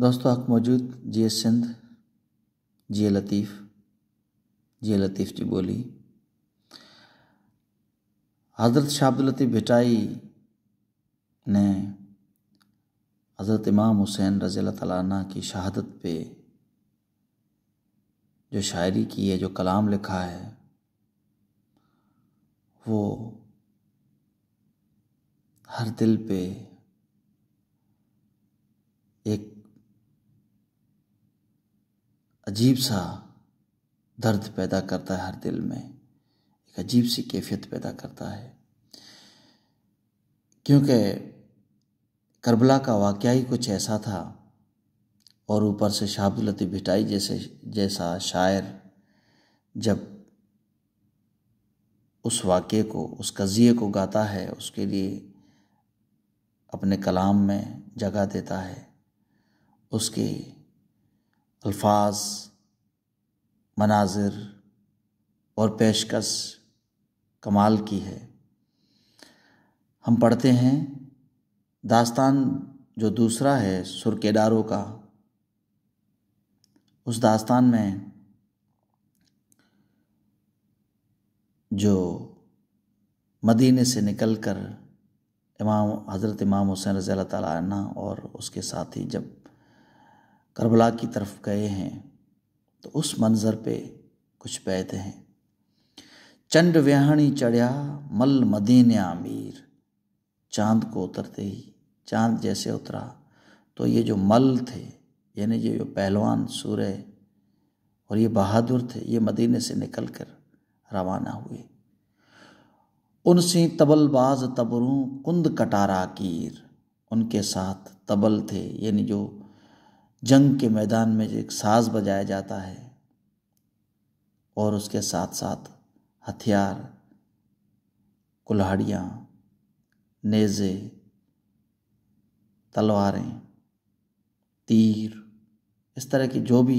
दोस्तों आप मौजूद जिया सिंध जिया लतीफ़ जिया लतीफ़ जी बोली हज़रत शाहब्दुल लतीफ़ भिटाई ने हज़रत इमाम हुसैन रज़ी तला की शहादत पे जो शायरी की है जो कलाम लिखा है वो हर दिल पे एक अजीब सा दर्द पैदा करता है हर दिल में एक अजीब सी कैफियत पैदा करता है क्योंकि करबला का वाक़ ही कुछ ऐसा था और ऊपर से शाहबुल भिटाई जैसे जैसा शायर जब उस वाक़े को उस कज़िए को गाता है उसके लिए अपने कलाम में जगह देता है उसके अल्फाज मनाजिर और पेशकश कमाल की है हम पढ़ते हैं दास्तान जो दूसरा है सुरकेदारों का उस दास्तान में जो मदीने से निकल कर इमाम हज़रत इमाम हुसैन रज़ी अल्लाह और उसके साथी जब करबला की तरफ गए हैं तो उस मंज़र पे कुछ बैत हैं चंड व्याहणी चढ़या मल मदीन आमिर चांद को उतरते ही चांद जैसे उतरा तो ये जो मल थे यानी ये जो पहलवान सूर्य और ये बहादुर थे ये मदीने से निकल कर रवाना हुए उन उनसे तबलबाज तबरों कुंद कटारा कीर उनके साथ तबल थे यानी जो जंग के मैदान में एक साज बजाया जाता है और उसके साथ साथ हथियार कुल्हाड़ियाँ नेज़े तलवारें तीर इस तरह के जो भी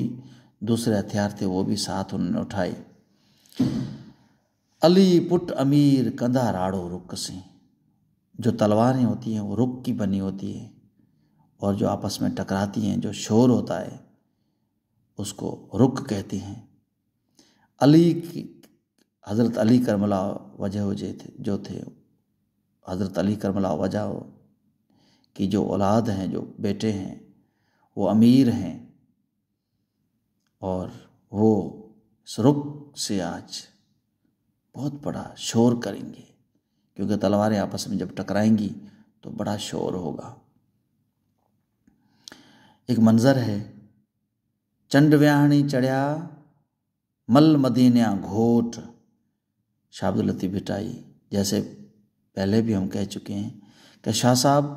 दूसरे हथियार थे वो भी साथ उन्होंने उठाए अली पुट अमीर कंधा राड़ो रुक से जो तलवारें होती हैं वो रुक की बनी होती है और जो आपस में टकराती हैं जो शोर होता है उसको रुक कहती हैं अली की हज़रत अली करमला वजह वजह थे जो थे हज़रत अली करमला वजह की जो औलाद हैं जो बेटे हैं वो अमीर हैं और वो रुख से आज बहुत बड़ा शोर करेंगे क्योंकि तलवारें आपस में जब टकराएंगी तो बड़ा शोर होगा एक मंज़र है चंडव्याहणी चढ़या मल मदीनिया घोट शाहब्दुल लतीफ़ भिटाई जैसे पहले भी हम कह चुके हैं कि शाह साहब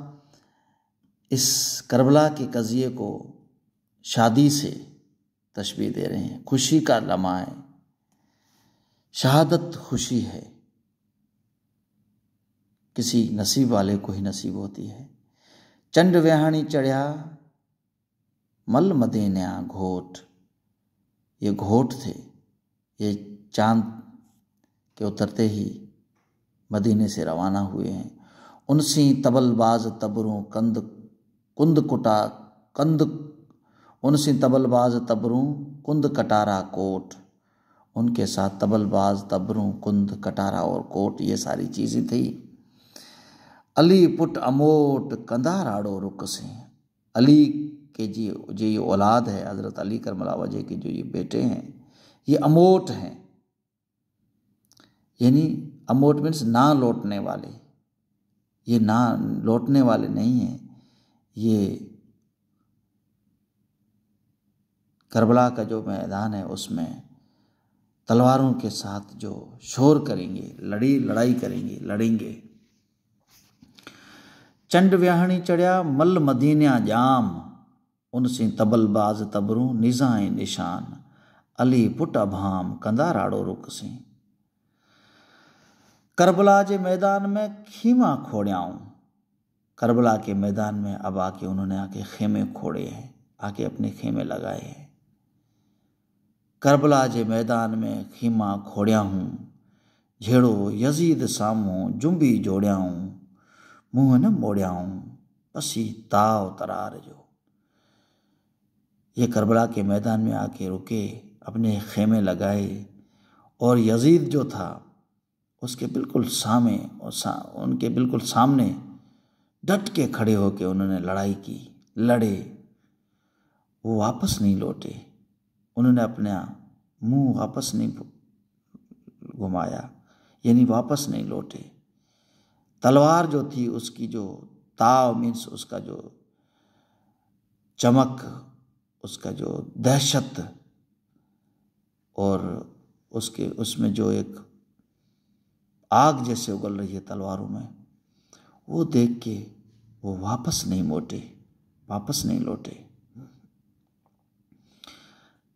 इस करबला के कज़िए को शादी से तशबी दे रहे हैं खुशी का लम्हा है शहादत खुशी है किसी नसीब वाले को ही नसीब होती है चंड व्याहणी चढ़या मल मदेन्या घोट ये घोट थे ये चांद के उतरते ही मदीने से रवाना हुए हैं उनसी तबलबाज तबरों कंद कुंद कुटा कंद उनसी तबलबाज तबरों कुंद कटारा कोट उनके साथ तबलबाज तबरों कुंद कटारा और कोट ये सारी चीज़ें थी अली पुट अमोट कंदाराड़ो रुक से अली कि जी जो ये औलाद है हज़रत अली करमला वजह के जो ये बेटे हैं ये अमोट हैं यानी अमोट मीन्स ना लौटने वाले ये ना लौटने वाले नहीं हैं ये करबला का जो मैदान है उसमें तलवारों के साथ जो शोर करेंगे लड़ी लड़ाई करेंगे लड़ेंगे चंड व्याहणी चढ़या मल मदीनिया जाम उनसी तबलबाज़ तबरू निज़ा निशान अली पुट अभाम कंदा राड़ो सी करबला के मैदान में खीमा खोड़ियाऊँ करबला के मैदान में अब आके उन्होंने आके खेमे खोड़े हैं आके अपने खेमे लगाए हैं करबला के मैदान में खीमा खोड़िया हूँ झेड़ो यजीद सामू जुम्बी जोड़ियाऊं मुँह न मोड़ियाऊँ पसी ताव तरार जो ये करबला के मैदान में आके रुके अपने खेमे लगाए और यजीद जो था उसके बिल्कुल सामे और सा, उनके बिल्कुल सामने डट के खड़े होके उन्होंने लड़ाई की लड़े वो वापस नहीं लौटे उन्होंने अपना मुंह वापस नहीं घुमाया यानी वापस नहीं लौटे तलवार जो थी उसकी जो ताव मीन्स उसका जो चमक उसका जो दहशत और उसके उसमें जो एक आग जैसे उगल रही है तलवारों में वो देख के वो वापस नहीं मोटे वापस नहीं लौटे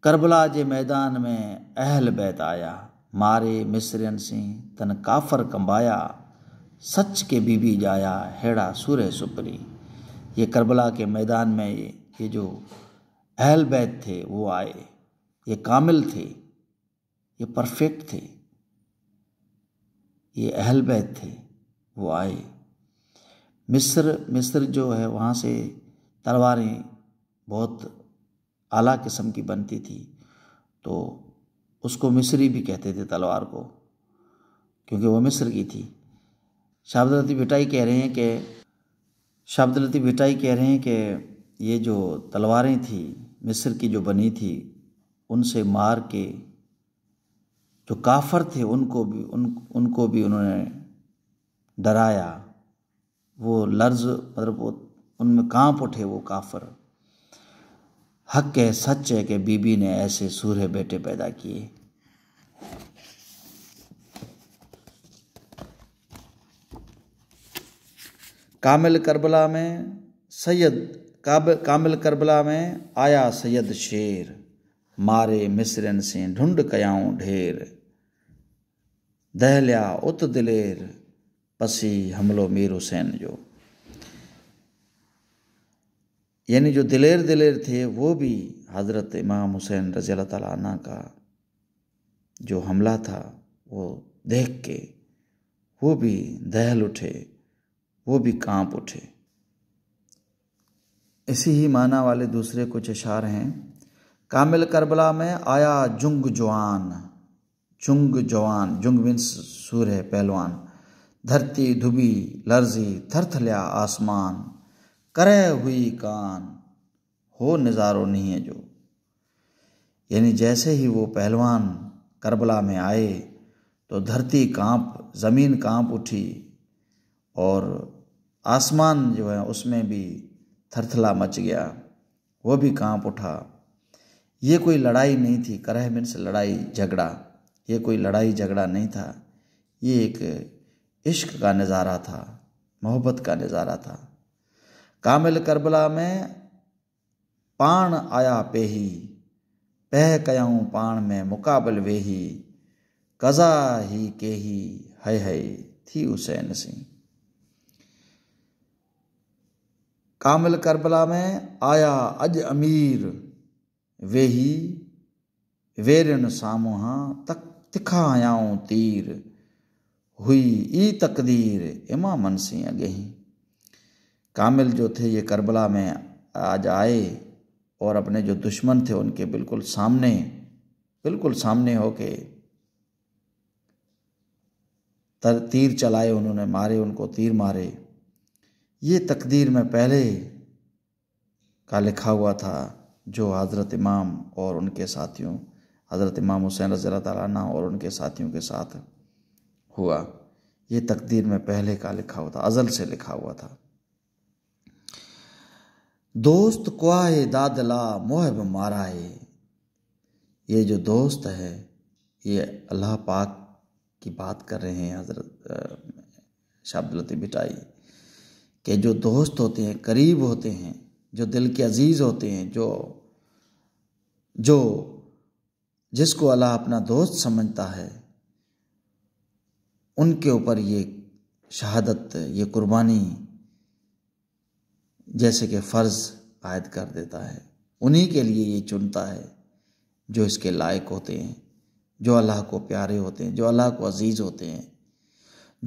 करबला जे मैदान में अहल बैत आया मारे मिस्रियन सिंह तन काफर कंबाया सच के बीबी जाया हेड़ा सूर्य सुपरी ये करबला के मैदान में ये, ये जो अहल बैत थे वो आए ये कामिल थे ये परफेक्ट थे ये अहल बैत थे वो आए मिस्र मिस्र जो है वहाँ से तलवारें बहुत आला किस्म की बनती थी तो उसको मिस्री भी कहते थे तलवार को क्योंकि वो मिस्र की थी शाब्दलती बिटाई कह रहे हैं कि शाब्दलती बिटाई कह रहे हैं कि ये जो तलवारें थी मिस्र की जो बनी थी उनसे मार के जो काफर थे उनको भी उन उनको भी उन्होंने डराया वो लर्ज मतलब वो उनमें कांप उठे वो काफर हक है सच है कि बीबी ने ऐसे सूर्य बेटे पैदा किए कामिल करबला में सैयद कब कामिल करबला में आया सैयद शेर मारे मिसरन से ढूंढ कयाऊं ढेर दहलिया उत दिलेर पसी हमलो मीर हुसैन जो यानी जो दिलेर दिलेर थे वो भी हज़रत इमाम हुसैन रज़ी अल्लाह का जो हमला था वो देख के वो भी दहल उठे वो भी कांप उठे इसी ही माना वाले दूसरे कुछ इशार हैं कामिल करबला में आया जुंग जवान जुंग जवान जुंग मीन्स सूर्य पहलवान धरती धुबी लर्जी थरथलिया आसमान करे हुई कान हो नज़ारो नहीं है जो यानी जैसे ही वो पहलवान करबला में आए तो धरती कांप ज़मीन कांप उठी और आसमान जो है उसमें भी थरथला मच गया वह भी कांप उठा ये कोई लड़ाई नहीं थी करह से लड़ाई झगड़ा ये कोई लड़ाई झगड़ा नहीं था ये एक इश्क का नज़ारा था मोहब्बत का नज़ारा था कामिल करबला में पान आया पेही पह कयाऊँ पान में मुकाबल वेही कज़ा ही के ही है, हय थी हुसैन सिंह कामिल करबला में आया अज अमीर वे ही वेरन सामुहा तक तिखा आयाऊं तीर हुई ई तकदीर इमा मन सिंह अगे ही कामिल जो थे ये करबला में आज आए और अपने जो दुश्मन थे उनके बिल्कुल सामने बिल्कुल सामने होके तर तीर चलाए उन्होंने मारे उनको तीर मारे ये तकदीर में पहले का लिखा हुआ था जो हज़रत इमाम और उनके साथियों हज़रत इमाम हुसैन रज़ी तारा और उनके साथियों के साथ हुआ ये तकदीर में पहले का लिखा हुआ था अज़ल से लिखा हुआ था दोस्त क्वाए दादला मोहब है ये जो दोस्त है ये अल्लाह पाक की बात कर रहे हैं हज़रत शाब्दलती बिटाई कि जो दोस्त होते हैं करीब होते हैं जो दिल के अजीज़ होते हैं जो जो जिसको अल्लाह अपना दोस्त समझता है उनके ऊपर ये शहादत ये कुर्बानी जैसे कि फ़र्ज़ आयद कर देता है उन्हीं के लिए ये चुनता है जो इसके लायक होते हैं जो अल्लाह को प्यारे होते हैं जो अल्लाह को अजीज़ होते हैं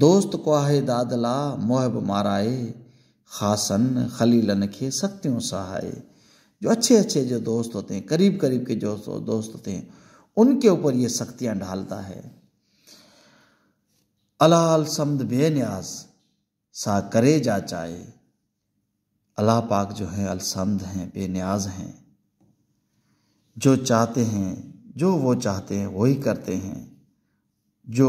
दोस्त को आहे दादला मोहब माराए खासन खलीलन के सत्यों सहाय जो अच्छे अच्छे जो दोस्त होते हैं करीब करीब के जो दोस्त होते हैं उनके ऊपर ये सख्तियां ढालता है अलाल समद न्याज सा करे जा चाहे अला पाक जो है अलसमद हैं बेन्याज हैं जो चाहते हैं जो वो चाहते हैं वही करते हैं जो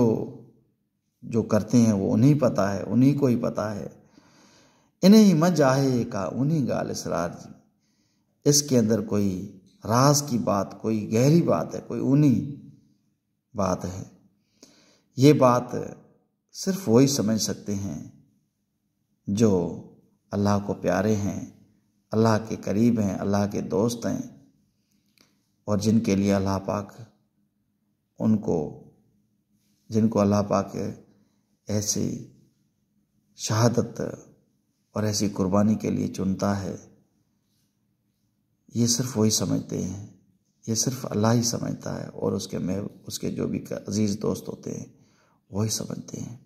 जो करते हैं वो उन्हीं पता है उन्हीं को ही पता है इन्हें आए का उन्हीं गाल इसरार जी इसके अंदर कोई राज की बात कोई गहरी बात है कोई उन्हीं बात है ये बात सिर्फ वही समझ सकते हैं जो अल्लाह को प्यारे हैं अल्लाह के करीब हैं अल्लाह के दोस्त हैं और जिनके लिए अल्लाह पाक उनको जिनको अल्लाह पाक ऐसी शहादत और ऐसी कुर्बानी के लिए चुनता है ये सिर्फ वही समझते हैं ये सिर्फ अल्लाह ही समझता है और उसके महब उसके जो भी अजीज़ दोस्त होते हैं वही समझते हैं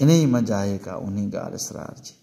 इन्हें ही मजा आएगा उन्हीं का अलसरार जी